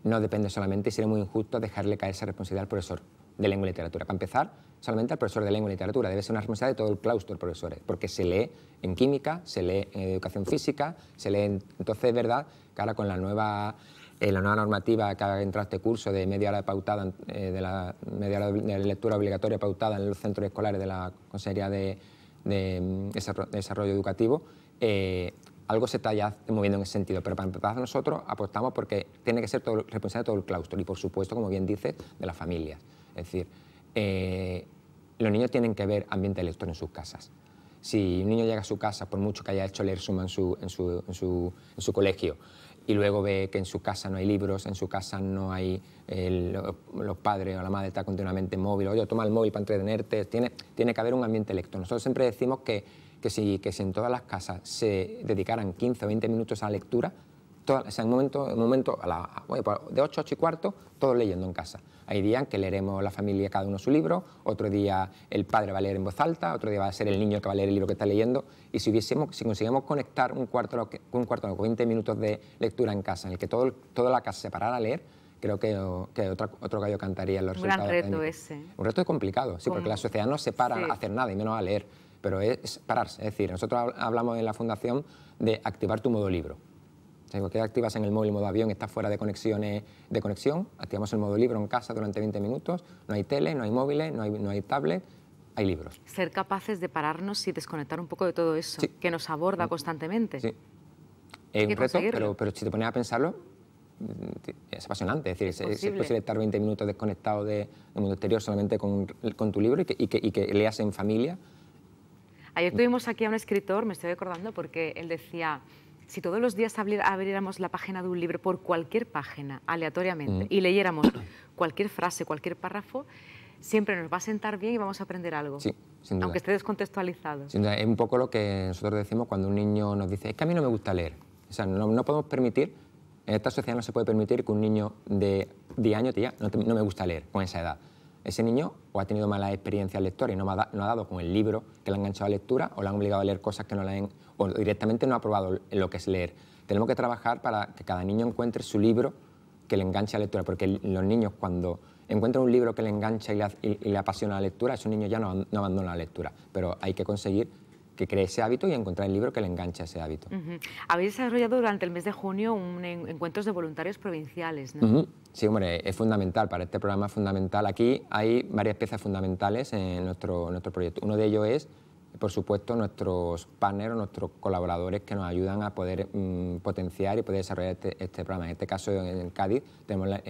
no depende solamente y sería muy injusto dejarle caer esa responsabilidad al profesor de lengua y literatura. Para empezar, solamente al profesor de lengua y literatura. Debe ser una responsabilidad de todo el claustro de profesores, ¿eh? porque se lee en química, se lee en educación física, se lee en... Entonces, es verdad que ahora con la nueva, eh, la nueva normativa que ha entrado este curso de media hora pautada, eh, de la media de lectura obligatoria pautada en los centros escolares de la Consejería de Em, de desarrollo educativo, eh, algo se está ya moviendo en ese sentido. Pero para empezar nosotros apostamos porque tiene que ser todo, responsable de todo el claustro y, por supuesto, como bien dice, de las familias. Es decir, eh, los niños tienen que ver ambiente de lector en sus casas. Si un niño llega a su casa, por mucho que haya hecho leer suma su, en su, en su, en su colegio, y luego ve que en su casa no hay libros, en su casa no hay los padres o la madre está continuamente móvil, oye, toma el móvil para entretenerte, tiene, tiene que haber un ambiente lector. Nosotros siempre decimos que, que, si, que si en todas las casas se dedicaran 15 o 20 minutos a la lectura, o sea, momento, momento a la, de 8 a 8 y cuarto, todos leyendo en casa. Hay días que leeremos la familia cada uno su libro, otro día el padre va a leer en voz alta, otro día va a ser el niño el que va a leer el libro que está leyendo. Y si, hubiésemos, conseguimos conectar un cuarto, un cuarto, 20 minutos de lectura en casa, en el que todo, toda la casa se parara a leer, creo que, otro, otro gallo cantaría los un resultados. Un reto ese. Un reto es complicado, sí, porque la sociedad no se para a hacer nada y menos a leer, pero es pararse. Es decir, nosotros hablamos en la fundación de activar tu modo libro que activas en el móvil modo avión, estás fuera de, conexiones, de conexión. Activamos el modo libro en casa durante 20 minutos. No hay tele, no hay móviles, no hay, tablet, hay libros. Ser capaces de pararnos y desconectar un poco de todo eso que nos aborda mm. constantemente. Sí. Es un reto, pero, si te pones a pensarlo, mm, es apasionante. Es decir, es, posible. estar 20 minutos desconectado del mundo exterior solamente con, tu libro y que, y que, y que leas en familia. Ayer tuvimos aquí a un escritor, me estoy acordando, porque él decía si todos los días abriéramos la página de un libro por cualquier página, aleatoriamente, mm. y leyéramos cualquier frase, cualquier párrafo, siempre nos va a sentar bien y vamos a aprender algo. Aunque esté descontextualizado. es un poco lo que nosotros decimos cuando un niño nos dice, es que a mí no me gusta leer. O sea, no, podemos permitir, en esta sociedad no se puede permitir que un niño de 10 años ya no me gusta leer, con esa edad ese niño o ha tenido malas experiencias lector y no, ha, no ha dado con el libro que le ha enganchado a lectura o le han obligado a leer cosas que no le han... o directamente no ha probado lo que es leer. Tenemos que trabajar para que cada niño encuentre su libro que le enganche a la lectura, porque los niños cuando encuentran un libro que le engancha y le, apasiona la lectura, esos niños ya no, no abandonan la lectura, pero hay que conseguir que cree ese hábito y encontrar el libro que le enganche ese hábito. Habéis desarrollado durante el mes de junio un encuentros de voluntarios provinciales, ¿no? Sí, hombre, es fundamental, para este programa es fundamental. Aquí hay varias piezas fundamentales en nuestro, nuestro proyecto. Uno de ellos es, por supuesto, nuestros partners, nuestros colaboradores que nos ayudan a poder mm, potenciar y poder desarrollar este, este, programa. En este caso, en Cádiz, tenemos la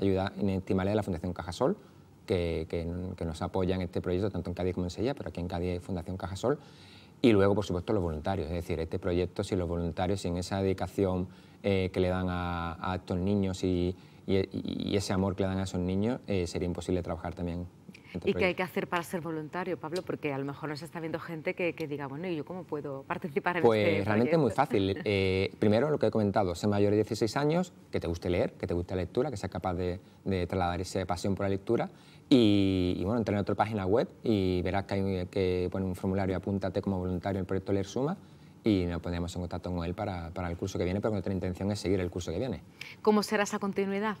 ayuda inestimable de la Fundación Cajasol, que, que, nos apoya en este proyecto, tanto en Cádiz como en Sevilla, pero aquí en Cádiz hay Fundación Cajasol. Y luego, por supuesto, los voluntarios, es decir, este proyecto, sin los voluntarios, sin esa dedicación eh, que le dan a, estos niños y, ese amor que le dan a esos niños, eh, sería imposible trabajar también. Este ¿Y qué hay que hacer para ser voluntario, Pablo? Porque a lo mejor nos está viendo gente que, diga, bueno, ¿y yo cómo puedo participar en este proyecto? Pues realmente es muy fácil. Eh, primero, lo que he comentado, ser mayor de 16 años, que te guste leer, que te guste la lectura, que seas capaz de, de trasladar esa pasión por la lectura y, bueno, entra en otra página web y verás que, hay, que un formulario, apúntate como voluntario en el proyecto Leer Suma y nos pondremos en contacto con él para, el curso que viene, pero nuestra intención es seguir el curso que viene. ¿Cómo será esa continuidad?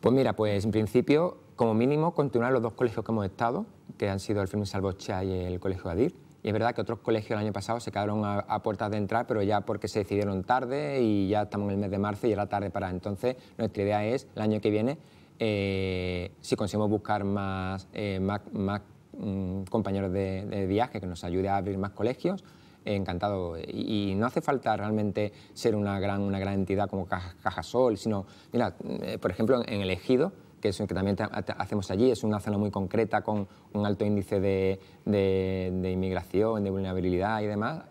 Pues mira, pues en principio, como mínimo, continuar los dos colegios que hemos estado, que han sido el Firmín Salvochea y el Colegio Adir. Y es verdad que otros colegios el año pasado se quedaron a, a, puertas de entrar, pero ya porque se decidieron tarde y ya estamos en el mes de marzo y era tarde para entonces. Nuestra idea es, el año que viene, eh, si conseguimos buscar más, eh, mm, compañeros de, viaje que nos ayude a abrir más colegios, encantado. Y, no hace falta realmente ser una gran, una gran entidad como Caja, sol sino, mira, eh, por ejemplo, en el Ejido, que, es, que también hacemos allí, es una zona muy concreta con un alto índice de, inmigración, de vulnerabilidad y demás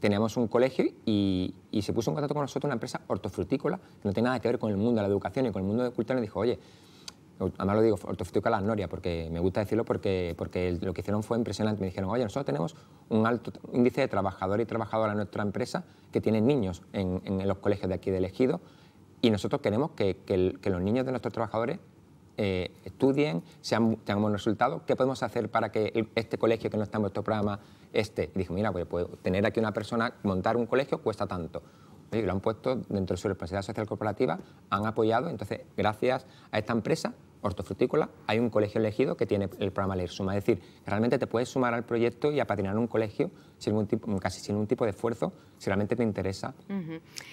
teníamos un colegio y, se puso en contacto con nosotros una empresa ortofrutícola que no tiene nada que ver con el mundo de la educación y con el mundo de cultura y nos dijo, oye, además lo digo hortofrutícola Noria porque me gusta decirlo porque, porque lo que hicieron fue impresionante. Me dijeron, oye, nosotros tenemos un alto índice de trabajadores y trabajadoras en nuestra empresa que tienen niños en, los colegios de aquí de elegido y nosotros queremos que los niños de nuestros trabajadores eh, estudien, sean, tengan resultados, ¿qué podemos hacer para que este colegio que no está en nuestro programa esté? Dijo, mira, pues, pues, tener aquí una persona, montar un colegio cuesta tanto y lo han puesto dentro de su responsabilidad social corporativa, han apoyado. Entonces, gracias a esta empresa hortofrutícola, hay un colegio elegido que tiene el programa Leer Suma. Es decir, realmente te puedes sumar al proyecto y apadrinar un colegio sin tipo, casi sin un tipo de esfuerzo si realmente te interesa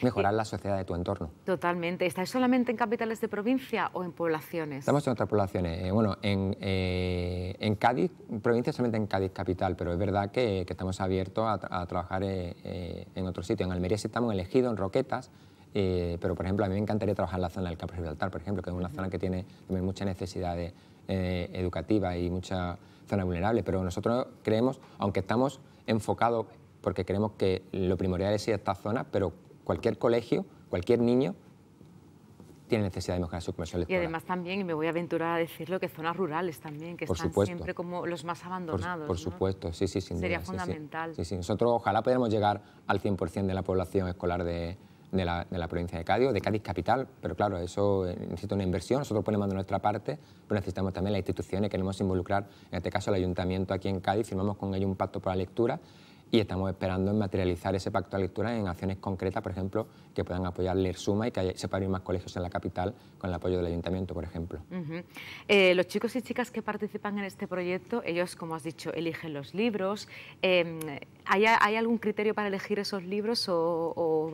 mejorar la sociedad de tu entorno. Totalmente. ¿Estáis solamente en capitales de provincia o en poblaciones? Estamos en otras poblaciones. Eh, bueno, en, eh, en Cádiz, provincia solamente en Cádiz capital, pero es verdad que, estamos abiertos a, trabajar eh, eh, en otro sitio. En Almería sí estamos elegidos, en Roquetas, eh, pero por ejemplo a mí me encantaría trabajar en la zona del Campo Gibraltar, por ejemplo, que es una zona que tiene también muchas necesidades educativas y mucha zona vulnerable, pero nosotros creemos, aunque estamos enfocados, porque creemos que lo primordial es ir a esta zona, pero cualquier colegio, cualquier niño tiene necesidad de mejorar su comercio Y además también, y me voy a aventurar a decirlo, que zonas rurales también, que están siempre como los más abandonados. Por, supuesto, sí, sí, sí. Sería fundamental. Sí, sí. Nosotros ojalá pudiéramos llegar al 100% de la población escolar de, la, de la, provincia de Cádiz, de Cádiz capital, pero claro, eso eh, necesita una inversión, nosotros ponemos de nuestra parte, pero necesitamos también las instituciones, queremos involucrar, en este caso el ayuntamiento aquí en Cádiz, firmamos con ellos un pacto para la lectura y estamos esperando en materializar ese pacto de lectura en acciones concretas, por ejemplo, que puedan apoyar leer suma y que se abrir más colegios en la capital con el apoyo del ayuntamiento, por ejemplo. Eh, los chicos y chicas que participan en este proyecto, ellos, como has dicho, eligen los libros. Em, ¿hay, algún criterio para elegir esos libros o,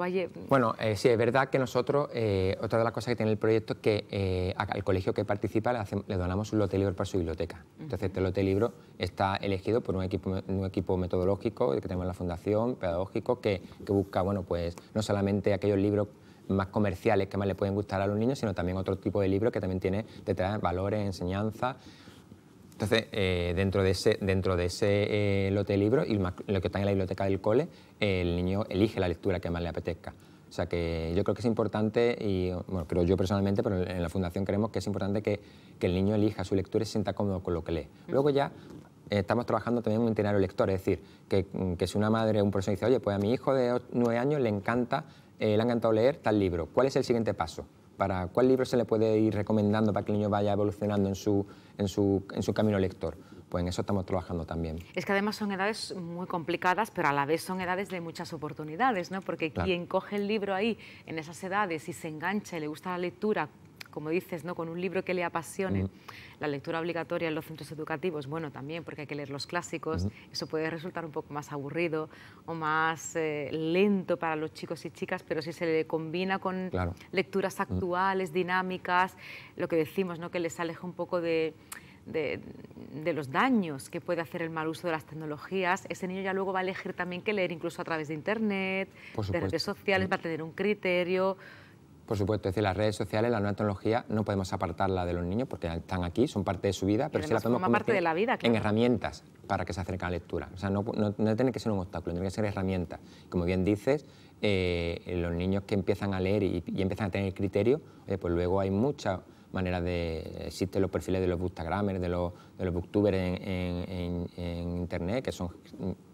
Bueno, eh, sí, es verdad que nosotros, eh, otra de las cosas que tiene el proyecto es que al colegio que participa le, donamos un lote libro para su biblioteca. Entonces, este lote libro está elegido por un equipo, un equipo metodológico que tenemos en la fundación, pedagógico, que, que busca, bueno, pues no solamente aquellos libros más comerciales que más le pueden gustar a los niños, sino también otro tipo de libros que también tiene detrás valores, enseñanza. Entonces, eh, dentro de ese, dentro de ese eh, lote de libros y lo que está en la biblioteca del cole, el niño elige la lectura que más le apetezca. O sea que yo creo que es importante, y bueno, creo yo personalmente, pero en la Fundación creemos que es importante que, el niño elija su lectura y se sienta cómodo con lo que lee. Luego ya eh, estamos trabajando también en un itinerario lector, es decir, que, si una madre un profesor dice, oye, pues a mi hijo de nueve años le encanta eh, le ha encantado leer tal libro. ¿Cuál es el siguiente paso? Para, ¿Cuál libro se le puede ir recomendando para que el niño vaya evolucionando en su, en su, camino lector? pues en eso estamos trabajando también. Es que además son edades muy complicadas, pero a la vez son edades de muchas oportunidades, ¿no? Porque quien coge el libro ahí, en esas edades, y se engancha y le gusta la lectura, como dices, ¿no? Con un libro que le apasione. La lectura obligatoria en los centros educativos, bueno, también porque hay que leer los clásicos, eso puede resultar un poco más aburrido o más eh, lento para los chicos y chicas, pero si se le combina con lecturas actuales, dinámicas, lo que decimos, ¿no? que les aleja un poco de, de, los daños que puede hacer el mal uso de las tecnologías, ese niño ya luego va a elegir también qué leer, incluso a través de Internet, de redes sociales, va a tener un criterio, por supuesto, decir, las redes sociales, la nueva tecnología, no podemos apartarla de los niños porque están aquí, son parte de su vida, pero sí la podemos convertir parte de la vida, en herramientas para que se acerquen a la lectura. O sea, no, no, tiene que ser un obstáculo, tiene que ser herramienta. Como bien dices, eh, los niños que empiezan a leer y, empiezan a tener criterio, eh, pues luego hay muchas maneras de... Existen los perfiles de los bookstagramers, de los, de los booktubers en, internet, que son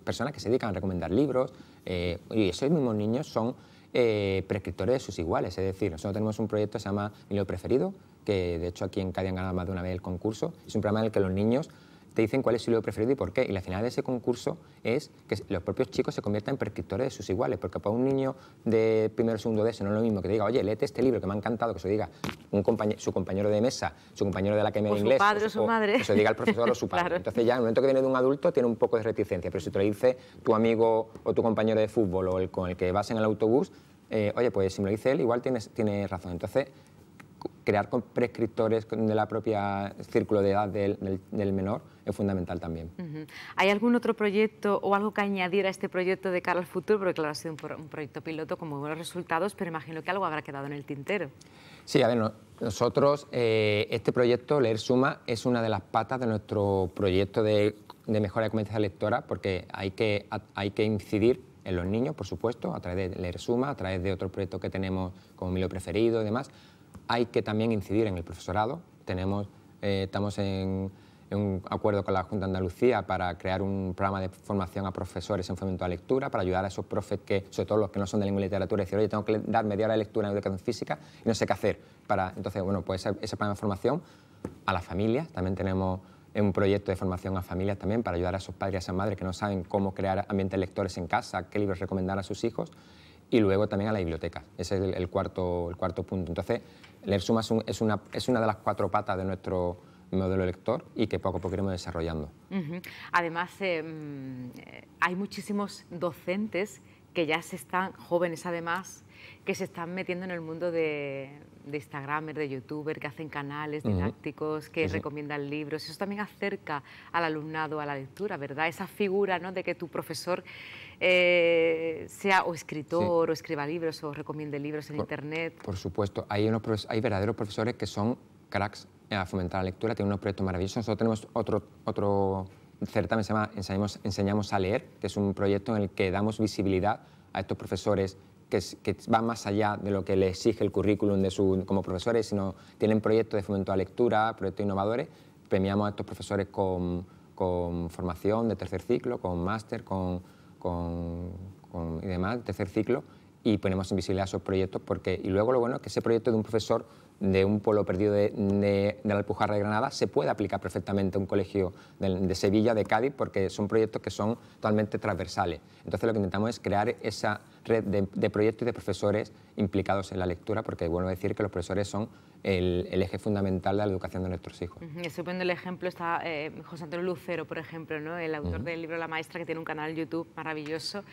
personas que se dedican a recomendar libros, eh, y esos mismos niños son eh, prescriptores de sus iguales. Es decir, nosotros tenemos un proyecto que se llama Mi Preferido, que de hecho aquí en Cádiz han ganado más de una vez el concurso. Es un programa en el que los niños te dicen cuál es su libro preferido y por qué. Y la final de ese concurso es que los propios chicos se conviertan en prescriptores de sus iguales, porque para un niño de primero o segundo de eso no es lo mismo que te diga, oye, léete este libro que me ha encantado, que se lo diga un su compañero de mesa, su compañero de la que me de inglés, su padre o su madre. Que se lo diga el profesor o su padre. Entonces ya en el momento que viene de un adulto tiene un poco de reticencia, pero si te lo dice tu amigo o tu compañero de fútbol o el con el que vas en el autobús, eh, oye, pues si me lo dice él, igual tienes, tiene razón. Entonces, crear con prescriptores de la propia círculo de edad del menor es fundamental también. ¿Hay algún otro proyecto o algo que añadir a este proyecto de cara al futuro? Porque claro, ha sido un, proyecto piloto con muy buenos resultados, pero imagino que algo habrá quedado en el tintero. Sí, a ver, nosotros, eh, este proyecto, Leer Suma, es una de las patas de nuestro proyecto de, de mejora de competencia lectora, porque hay que, hay que incidir en los niños, por supuesto, a través de Leer Suma, a través de otro proyecto... que tenemos como Milo Preferido y demás. Hay que también incidir en el profesorado. Tenemos, eh, estamos en un acuerdo con la Junta de Andalucía para crear un programa de formación a profesores en fomento a lectura, para ayudar a esos profes que, sobre todo los que no son de lengua y literatura, decir, oye, tengo que dar media hora de lectura en educación física y no sé qué hacer. Para, entonces, bueno, pues ese, programa de formación a las familias, también tenemos un proyecto de formación a familias también para ayudar a esos padres y a esas madres que no saben cómo crear ambientes lectores en casa, qué libros recomendar a sus hijos y luego también a la biblioteca. Ese es el, cuarto, el cuarto punto. Entonces, leer suma es, una, es una de las cuatro patas de nuestro modelo lector y que poco a poco iremos desarrollando. Además, em, eh, hay muchísimos docentes que ya se están, jóvenes además, que se están metiendo en el mundo de, de de YouTuber, que hacen canales didácticos, que recomiendan libros. Eso también acerca al alumnado a la lectura, ¿verdad? Esa figura de que tu profesor eh, sea o escritor, o escriba libros, o recomiende libros en Internet. Por supuesto, hay, unos, hay verdaderos profesores que son cracks eh, a fomentar la lectura, tiene unos proyectos maravillosos. Nosotros tenemos otro, otro certamen, se llama enseñamos, a leer, que es un proyecto en el que damos visibilidad a estos profesores que, van más allá de lo que les exige el currículum de como profesores, sino tienen proyectos de fomento a la lectura, proyectos innovadores. Premiamos a estos profesores con, formación de tercer ciclo, con máster, con, y demás, tercer ciclo, y ponemos en visibilidad esos proyectos. Porque, y luego lo bueno es que ese proyecto de un profesor de un pueblo perdido de, la Alpujarra de Granada, se puede aplicar perfectamente a un colegio de, Sevilla, de Cádiz, porque son proyectos que son totalmente transversales. Entonces lo que intentamos es crear esa red de, proyectos y de profesores implicados en la lectura, porque vuelvo a decir que los profesores son el, eje fundamental de la educación de nuestros hijos. Uh -huh. Estupendo el ejemplo está eh, José Antonio Lucero, por ejemplo, ¿no? el autor del libro La Maestra, que tiene un canal YouTube maravilloso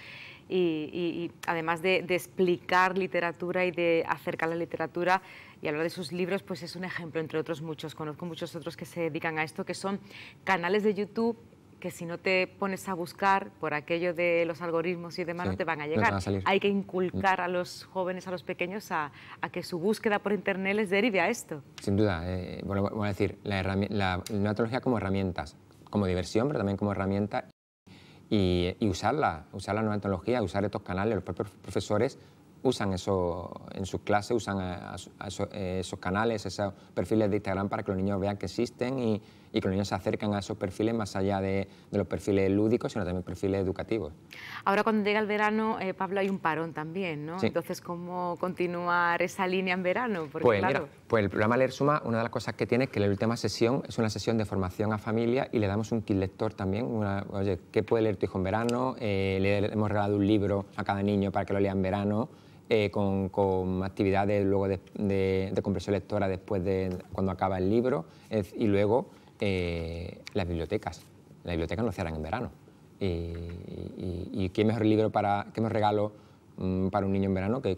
y, además de, explicar literatura y de acercar la literatura y hablar de sus libros, pues es un ejemplo entre otros muchos. Conozco muchos otros que se dedican a esto, que son canales de YouTube que si no te pones a buscar por aquello de los algoritmos y demás no te van a llegar. Hay que inculcar mm. a los jóvenes, a los pequeños, a, que su búsqueda por Internet les derive a esto. Sin duda, eh, bueno, voy a decir, la, la, como herramientas, como diversión, pero también como herramienta y, usarla, usar la nueva tecnología, usar estos canales. Los propios profesores usan eso en sus clases, usan eh, esos canales, esos perfiles de Instagram para que los niños vean que existen y, y que los niños se acercan a esos perfiles más allá de, los perfiles lúdicos, sino también perfiles educativos. Ahora cuando llega el verano, eh, Pablo, hay un parón también, ¿no? Entonces, ¿cómo continuar esa línea en verano? pues claro... pues el programa Leer Suma, una de las cosas que tiene es que la última sesión es una sesión de formación a familia y le damos un kit lector también, una, oye, ¿qué puede leer tu hijo en verano? Eh, le hemos regalado un libro a cada niño para que lo lea en verano. Eh, con, actividades luego de, de, compresión lectora después de cuando acaba el libro y luego eh, las bibliotecas. Las bibliotecas no cierran en verano. Y, qué mejor libro para qué mejor regalo mm, para un niño en verano que,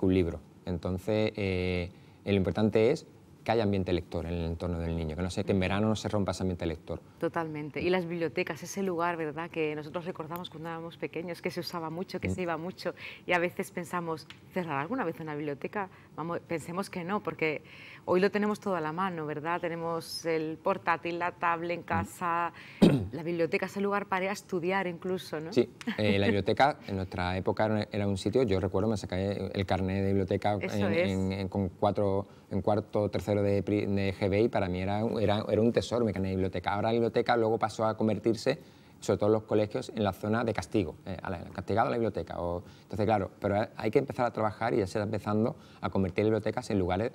un libro. Entonces, eh, eh, lo importante es que haya ambiente lector en el entorno del niño, que no sé que en verano no se rompa ese ambiente lector. Totalmente. Y las bibliotecas, ese lugar, ¿verdad? Que nosotros recordamos cuando éramos pequeños, que se usaba mucho, que mm. se iba mucho, y a veces pensamos cerrar alguna vez una biblioteca. Vamos, pensemos que no, porque Hoy lo tenemos todo a la mano, ¿verdad? Tenemos el portátil, la tablet en casa, mm. la biblioteca es el lugar para estudiar incluso, ¿no? Sí, eh, la biblioteca en nuestra época era un sitio, yo recuerdo, me saqué el carnet de biblioteca en, cuatro, en cuarto, tercero de, de para mí era, era, era un tesoro mi carnet de biblioteca. Ahora la biblioteca luego pasó a convertirse sobre todo en los colegios, en la zona de castigo, eh, castigado la biblioteca. entonces, claro, pero hay que empezar a trabajar y ya se está empezando a convertir bibliotecas en lugares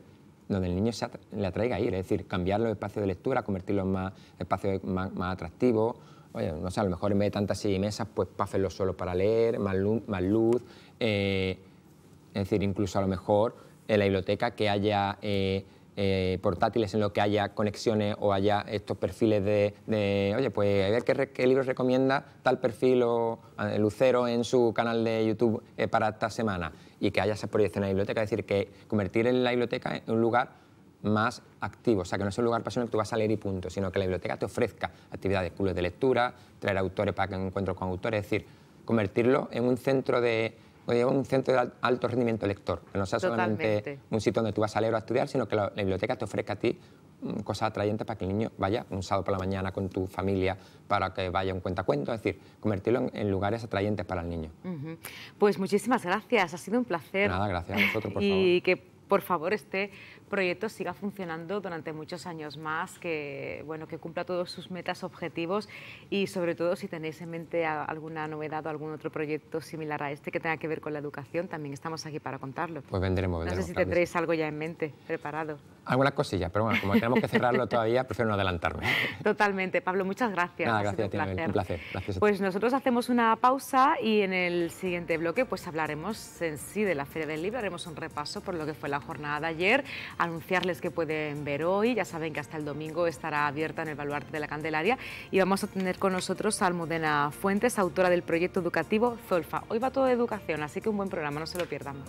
donde el niño se le atraiga a ir, es decir, cambiar los espacios de lectura, convertirlos en más, espacios más, atractivos, oye, no sé, a lo mejor en vez de tantas y mesas, pues pases solo para leer, más luz, más luz eh, es decir, incluso a lo mejor en la biblioteca que haya eh, eh, portátiles en los que haya conexiones o haya estos perfiles de, oye, pues a ver qué, libro libros recomienda tal perfil o Lucero en su canal de YouTube para esta semana y que haya esa proyección en la biblioteca. Es decir, que convertir en la biblioteca en un lugar más activo, o sea, que no es un lugar pasivo que tú vas a leer y punto, sino que la biblioteca te ofrezca actividades, clubes de lectura, traer autores para que encuentres con autores, es decir, convertirlo en un centro de un centro de alto rendimiento lector, que no sea solamente un sitio donde tú vas a leer o a estudiar, sino que la biblioteca te ofrezca a ti Mm, cosa atrayente para que el niño vaya un sábado por la mañana con tu familia, para que vaya un cuentacuento, es decir, convertirlo en, lugares atrayentes para el niño. Pues muchísimas gracias, ha sido un placer. Nada, gracias a vosotros, por favor. Y que por favor esté proyecto siga funcionando durante muchos años más, que, bueno, que cumpla todos sus metas, objetivos y sobre todo si tenéis en mente alguna novedad o algún otro proyecto similar a este que tenga que ver con la educación, también estamos aquí para contarlo. Pues vendremos, vendremos. No sé si tendréis algo ya en mente, preparado. Algunas cosillas, pero bueno, como tenemos que cerrarlo todavía, prefiero no adelantarme. Totalmente. Pablo, muchas gracias. Nada, gracias a ti, Un placer. Gracias pues nosotros hacemos una pausa y en el siguiente bloque pues hablaremos en sí de la Feria del Libro, haremos un repaso por lo que fue la jornada de ayer anunciarles que pueden ver hoy. Ya saben que hasta el domingo estará abierta en el Baluarte de la Candelaria y vamos a tener con nosotros a Almudena Fuentes, autora del proyecto educativo Zolfa. Hoy va todo de educación, así que un buen programa, no se lo pierdan.